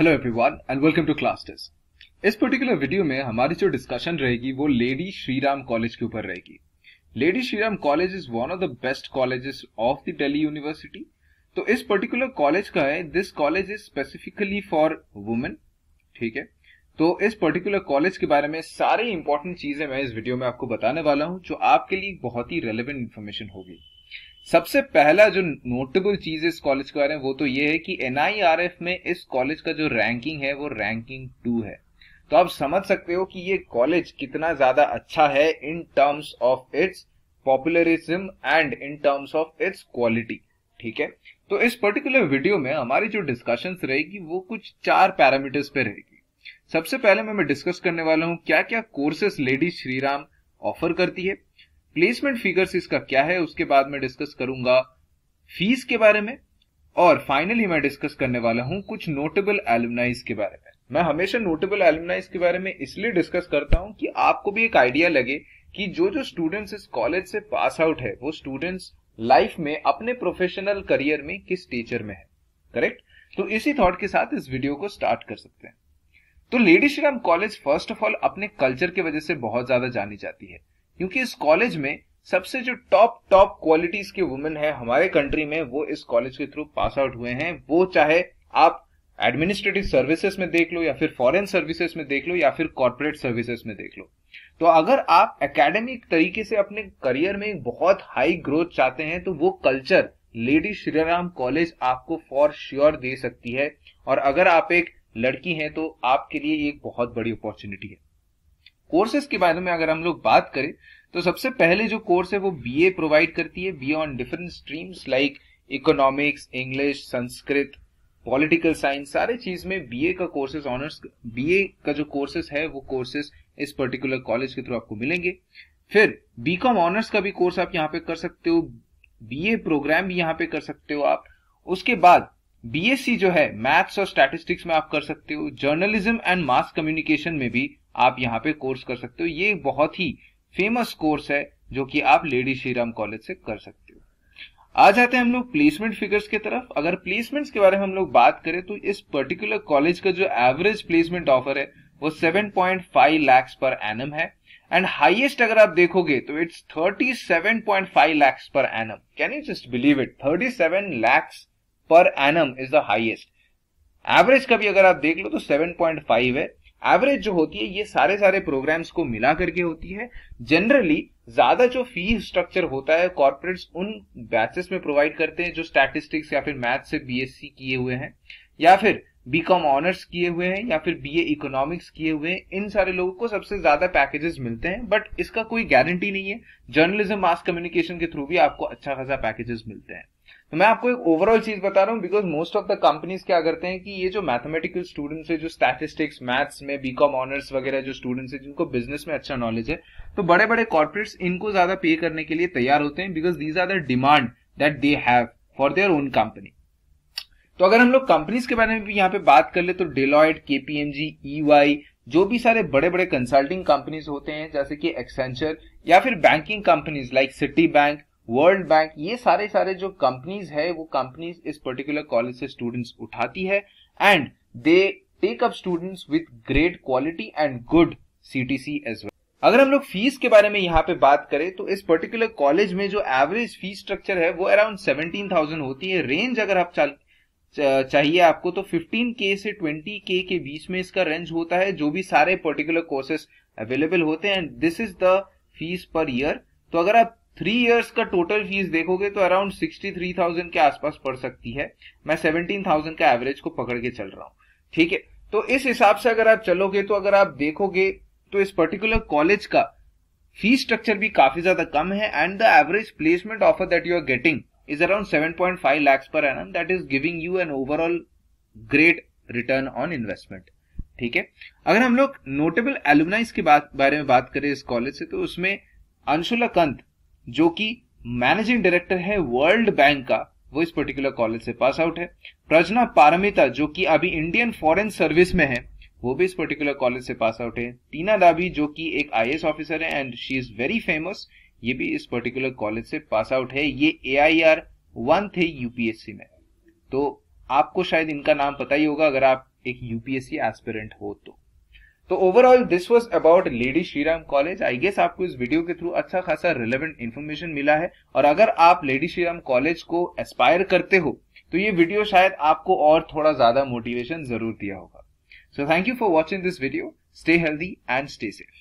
hello everyone and welcome to class इस particular video में हमारी जो डिस्कशन रहेगी वो लेडी श्रीराम कॉलेज के ऊपर रहेगी Lady Shriram College is one of the best colleges of the Delhi University तो इस पर्टिकुलर कॉलेज का है this college is specifically for women ठीक है तो इस पर्टिकुलर कॉलेज के बारे में सारी इंपॉर्टेंट चीजें मैं इस वीडियो में आपको बताने वाला हूँ जो आपके लिए बहुत ही रेलिवेंट इन्फॉर्मेशन होगी सबसे पहला जो नोटेबल चीज इस कॉलेज के बारे में वो तो ये है कि एन में इस कॉलेज का जो रैंकिंग है वो रैंकिंग टू है तो आप समझ सकते हो कि ये कॉलेज कितना ज्यादा अच्छा है in terms of its popularism and in terms of its quality ठीक है तो इस पर्टिकुलर वीडियो में हमारी जो डिस्कशन रहेगी वो कुछ चार पैरामीटर्स पे रहेगी सबसे पहले मैं, मैं डिस्कस करने वाला हूँ क्या क्या कोर्सेस लेडी श्रीराम ऑफर करती है प्लेसमेंट फिगर्स इसका क्या है उसके बाद मैं डिस्कस करूंगा फीस के बारे में और फाइनली मैं डिस्कस करने वाला हूं कुछ नोटेबल एलुमनाइज के बारे में मैं हमेशा नोटेबल एलुमनाइज के बारे में इसलिए डिस्कस करता हूं कि आपको भी एक आइडिया लगे कि जो जो स्टूडेंट्स इस कॉलेज से पास आउट है वो स्टूडेंट्स लाइफ में अपने प्रोफेशनल करियर में किस टीचर में है करेक्ट तो इसी थॉट के साथ इस वीडियो को स्टार्ट कर सकते हैं तो Lady Shriram College first of all अपने कल्चर की वजह से बहुत ज्यादा जानी जाती है क्योंकि इस कॉलेज में सबसे जो टॉप टॉप क्वालिटीज के वुमेन है हमारे कंट्री में वो इस कॉलेज के थ्रू पास आउट हुए हैं वो चाहे आप एडमिनिस्ट्रेटिव सर्विसेज में देख लो या फिर फॉरेन सर्विसेज में देख लो या फिर कॉर्पोरेट सर्विसेज में देख लो तो अगर आप एकेडमिक तरीके से अपने करियर में बहुत हाई ग्रोथ चाहते हैं तो वो कल्चर लेडी श्रीराम कॉलेज आपको फॉर श्योर sure दे सकती है और अगर आप एक लड़की हैं तो आपके लिए एक बहुत बड़ी अपॉर्चुनिटी है कोर्सेज के बारे में अगर हम लोग बात करें तो सबसे पहले जो कोर्स है वो बी ए प्रोवाइड करती है B on different streams like economics English Sanskrit political science सारे चीज में बी ए का कोर्सेज ऑनर्स बी ए का जो कोर्सेज है वो कोर्सेज इस पर्टिकुलर कॉलेज के थ्रू आपको मिलेंगे फिर बी कॉम ऑनर्स का भी कोर्स आप यहाँ पे कर सकते हो बी ए प्रोग्राम भी यहाँ पे कर सकते हो आप उसके बाद बी एस सी जो है मैथ्स और स्टैटिस्टिक्स में आप कर सकते हो जर्नलिज्म एंड मास कम्युनिकेशन में भी आप यहाँ पे कोर्स कर सकते हो ये बहुत ही फेमस कोर्स है जो कि आप लेडी श्रीराम कॉलेज से कर सकते हो आ जाते हैं हम लोग प्लेसमेंट फिगर्स की तरफ अगर प्लेसमेंट्स के बारे में हम लोग बात करें तो इस पर्टिकुलर कॉलेज का जो एवरेज प्लेसमेंट ऑफर है वो 7.5 लैक्स पर एनम है एंड हाईएस्ट अगर आप देखोगे तो it's 37.5 lakhs per annum can you just believe it 37 lakhs per annum is the highest average का भी अगर आप देख लो तो 7.5 है एवरेज जो होती है ये सारे सारे प्रोग्राम्स को मिला करके होती है जनरली ज्यादा जो फी स्ट्रक्चर होता है कॉर्पोरेट्स उन बैचेस में प्रोवाइड करते हैं जो स्टैटिस्टिक्स या फिर मैथ से बीएससी किए हुए हैं या फिर बीकॉम ऑनर्स किए हुए हैं या फिर बीए इकोनॉमिक्स किए हुए हैं इन सारे लोगों को सबसे ज्यादा पैकेजेस मिलते हैं बट इसका कोई गारंटी नहीं है जर्नलिज्म मास कम्युनिकेशन के थ्रू भी आपको अच्छा खासा पैकेजेस मिलते हैं तो मैं आपको एक ओवरऑल चीज बता रहा हूँ because most of the companies क्या करते हैं कि ये जो मैथमेटिकल स्टूडेंट्स है जो स्टैटिस्टिक्स मैथ्स में बीकॉम ऑनर्स वगैरह जो स्टूडेंट्स है जिनको बिजनेस में अच्छा नॉलेज है तो बड़े बड़े कॉर्पोरेट्स इनको ज्यादा पे करने के लिए तैयार होते हैं because these are the demand that they have for their own company तो अगर हम लोग कंपनीज के बारे में भी यहाँ पे बात कर ले तो डेलॉयट केपीएमजी ईवाई जो भी सारे बड़े बड़े कंसल्टिंग कंपनीज होते हैं जैसे कि एक्सेंचर या फिर banking companies like Citibank World Bank ये सारे सारे जो कंपनीज है वो कंपनीज इस पर्टिकुलर कॉलेज से स्टूडेंट्स उठाती है and they take up students with great quality and good CTC as well अगर हम लोग फीस के बारे में यहाँ पे बात करें तो इस पर्टिकुलर कॉलेज में जो एवरेज फीस स्ट्रक्चर है वो अराउंड सेवनटीन थाउजेंड होती है रेंज अगर आप चाल, चाहिए आपको तो फिफ्टीन के से ट्वेंटी के के बीच में इसका रेंज होता है जो भी सारे पर्टिकुलर कोर्सेस अवेलेबल होते हैं and this is the fees per year तो अगर आप थ्री इयर्स का टोटल फीस देखोगे तो अराउंड सिक्सटी थ्री थाउजेंड के आसपास पड़ सकती है मैं सेवनटीन थाउजेंड का एवरेज को पकड़ के चल रहा हूँ ठीक है तो इस हिसाब से अगर आप चलोगे तो अगर आप देखोगे तो इस पर्टिकुलर कॉलेज का फीस स्ट्रक्चर भी काफी ज्यादा कम है and the average placement offer that you are getting is around seven point five lakhs per annum that is giving you an overall great return on investment ठीक है अगर हम लोग नोटेबल एलुमनाइज के बारे में बात करें इस कॉलेज से तो उसमें अंशुला कंत जो कि मैनेजिंग डायरेक्टर है वर्ल्ड बैंक का वो इस पर्टिकुलर कॉलेज से पास आउट है प्रजना पारमिता जो कि अभी इंडियन फॉरेन सर्विस में है वो भी इस पर्टिकुलर कॉलेज से पास आउट है टीना दाबी जो कि एक आई ऑफिसर है and she is very famous ये भी इस पर्टिकुलर कॉलेज से पास आउट है ये ए आई आर वन थे यूपीएससी में तो आपको शायद इनका नाम पता ही होगा अगर आप एक यूपीएससी एस्पिरेंट हो तो तो overall this was about Lady Shriram College I guess आपको इस वीडियो के थ्रू अच्छा खासा रिलेवेंट इन्फॉर्मेशन मिला है और अगर आप लेडी श्रीराम कॉलेज को एस्पायर करते हो तो ये वीडियो शायद आपको और थोड़ा ज्यादा मोटिवेशन जरूर दिया होगा so thank you for watching this video stay healthy and stay safe